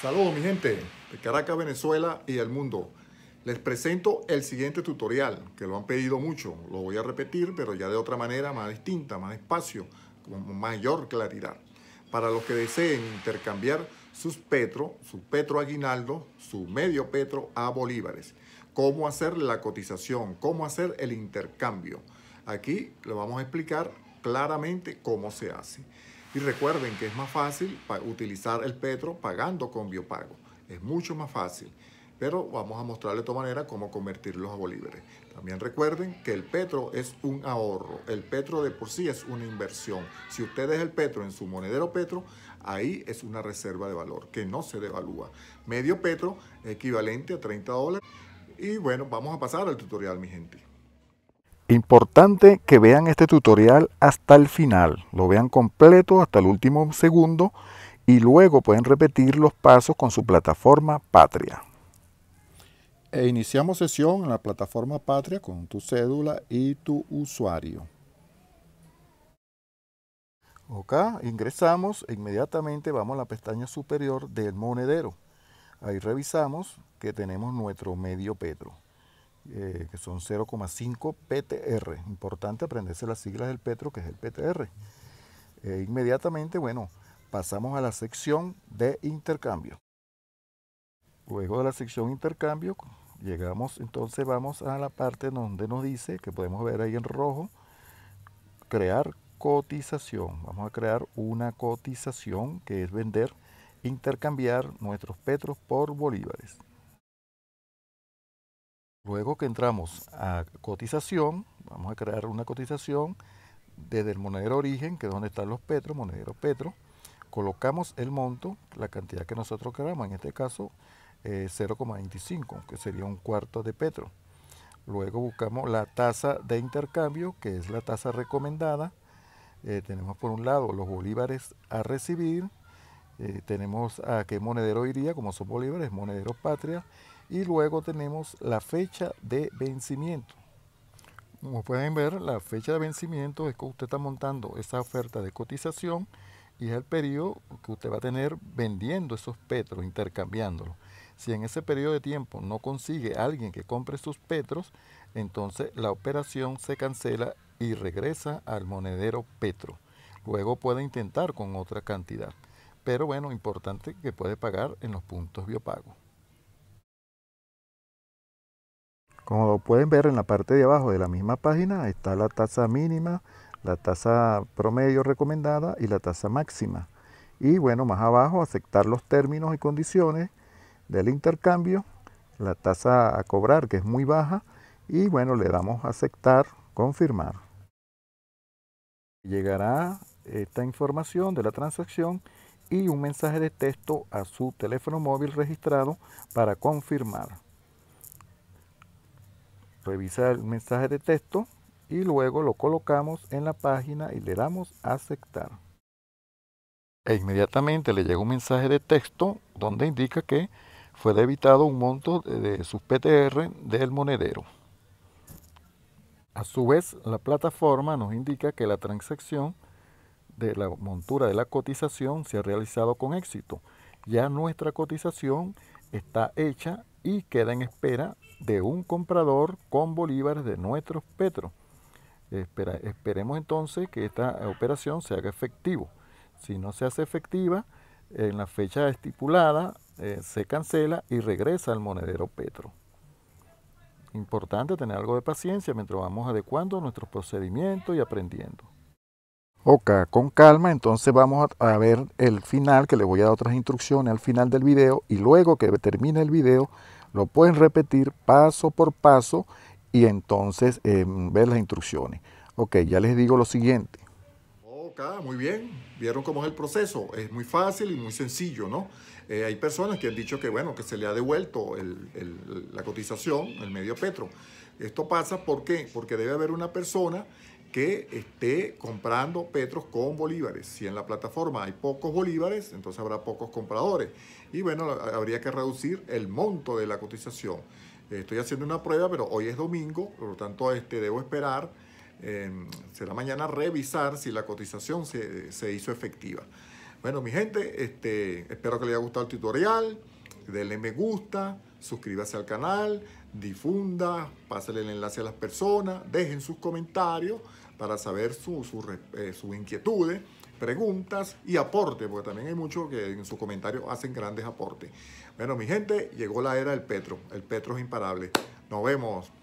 Saludos mi gente de Caracas, Venezuela y el mundo. Les presento el siguiente tutorial que lo han pedido mucho. Lo voy a repetir, pero ya de otra manera más distinta, más espacio, con mayor claridad. Para los que deseen intercambiar sus petro, su petro aguinaldo, su medio petro a bolívares. Cómo hacer la cotización, cómo hacer el intercambio. Aquí lo vamos a explicar claramente cómo se hace. Y recuerden que es más fácil utilizar el Petro pagando con biopago. Es mucho más fácil. Pero vamos a mostrarle de otra manera cómo convertirlos a bolívares. También recuerden que el Petro es un ahorro. El Petro de por sí es una inversión. Si usted deja el Petro en su monedero Petro, ahí es una reserva de valor que no se devalúa. Medio Petro equivalente a 30 dólares. Y bueno, vamos a pasar al tutorial, mi gente. Importante que vean este tutorial hasta el final, lo vean completo hasta el último segundo y luego pueden repetir los pasos con su plataforma Patria. E iniciamos sesión en la plataforma Patria con tu cédula y tu usuario. Acá ingresamos e inmediatamente vamos a la pestaña superior del monedero. Ahí revisamos que tenemos nuestro medio Petro. Eh, que son 0,5 PTR. Importante aprenderse las siglas del petro, que es el PTR. E inmediatamente, bueno, pasamos a la sección de intercambio. Luego de la sección intercambio, llegamos, entonces vamos a la parte donde nos dice, que podemos ver ahí en rojo, crear cotización. Vamos a crear una cotización que es vender, intercambiar nuestros petros por bolívares. Luego que entramos a cotización, vamos a crear una cotización desde el monedero origen, que es donde están los petros, monedero petro. Colocamos el monto, la cantidad que nosotros queramos, en este caso 0,25, eh, que sería un cuarto de petro. Luego buscamos la tasa de intercambio, que es la tasa recomendada. Eh, tenemos por un lado los bolívares a recibir, eh, tenemos a qué monedero iría, como son bolívares, monedero patria, y luego tenemos la fecha de vencimiento. Como pueden ver, la fecha de vencimiento es que usted está montando esa oferta de cotización y es el periodo que usted va a tener vendiendo esos petros, intercambiándolos. Si en ese periodo de tiempo no consigue alguien que compre sus petros, entonces la operación se cancela y regresa al monedero petro. Luego puede intentar con otra cantidad. Pero bueno, importante que puede pagar en los puntos biopago. Como pueden ver en la parte de abajo de la misma página está la tasa mínima, la tasa promedio recomendada y la tasa máxima. Y bueno, más abajo aceptar los términos y condiciones del intercambio, la tasa a cobrar que es muy baja y bueno, le damos a aceptar, confirmar. Llegará esta información de la transacción y un mensaje de texto a su teléfono móvil registrado para confirmar revisar el mensaje de texto y luego lo colocamos en la página y le damos a aceptar. E inmediatamente le llega un mensaje de texto donde indica que fue debitado un monto de sus PTR del monedero. A su vez, la plataforma nos indica que la transacción de la montura de la cotización se ha realizado con éxito. Ya nuestra cotización está hecha y queda en espera de un comprador con bolívares de nuestros petro. esperemos entonces que esta operación se haga efectivo. Si no se hace efectiva, en la fecha estipulada eh, se cancela y regresa al monedero petro. Importante tener algo de paciencia mientras vamos adecuando nuestros procedimientos y aprendiendo. Ok, con calma, entonces vamos a ver el final, que le voy a dar otras instrucciones al final del video y luego que termine el video lo pueden repetir paso por paso y entonces em, ver las instrucciones. Ok, ya les digo lo siguiente. Ok, muy bien, vieron cómo es el proceso, es muy fácil y muy sencillo, ¿no? Eh, hay personas que han dicho que, bueno, que se le ha devuelto la cotización, el medio petro. Esto pasa ¿por qué? porque debe haber una persona que esté comprando petros con bolívares. Si en la plataforma hay pocos bolívares, entonces habrá pocos compradores. Y bueno, habría que reducir el monto de la cotización. Estoy haciendo una prueba, pero hoy es domingo, por lo tanto este, debo esperar. Em, será mañana revisar si la cotización se, hizo efectiva. Bueno, mi gente, este, espero que les haya gustado el tutorial. Denle me gusta suscríbase al canal, difunda, pásale el enlace a las personas, dejen sus comentarios para saber eh, sus su, inquietudes, preguntas y aportes, porque también hay muchos que en sus comentarios hacen grandes aportes. Bueno, mi gente, llegó la era del Petro. El Petro es imparable. Nos vemos.